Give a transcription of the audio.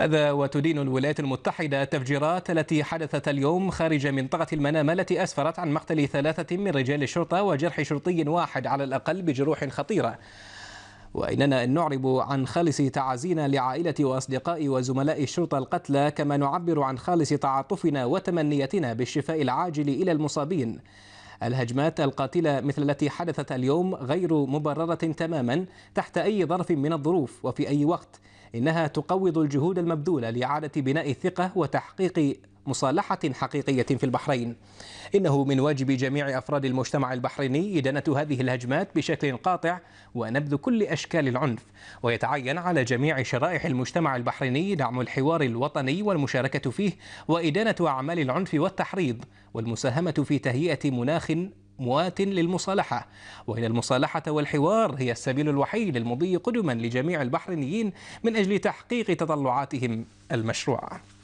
هذا وتدين الولايات المتحدة التفجيرات التي حدثت اليوم خارج منطقة المنامة التي أسفرت عن مقتل ثلاثة من رجال الشرطة وجرح شرطي واحد على الأقل بجروح خطيرة وإننا إن نعرب عن خالص تعازينا لعائلة وأصدقاء وزملاء الشرطة القتلى كما نعبر عن خالص تعاطفنا وتمنيتنا بالشفاء العاجل إلى المصابين الهجمات القاتلة مثل التي حدثت اليوم غير مبررة تماما تحت أي ظرف من الظروف وفي أي وقت إنها تقوض الجهود المبذولة لإعادة بناء الثقة وتحقيق مصالحة حقيقية في البحرين إنه من واجب جميع أفراد المجتمع البحريني إدانة هذه الهجمات بشكل قاطع ونبذ كل أشكال العنف ويتعين على جميع شرائح المجتمع البحريني دعم الحوار الوطني والمشاركة فيه وإدانة أعمال العنف والتحريض والمساهمة في تهيئة مناخ موات للمصالحة وإن المصالحة والحوار هي السبيل الوحيد للمضي قدما لجميع البحرينيين من أجل تحقيق تطلعاتهم المشروعة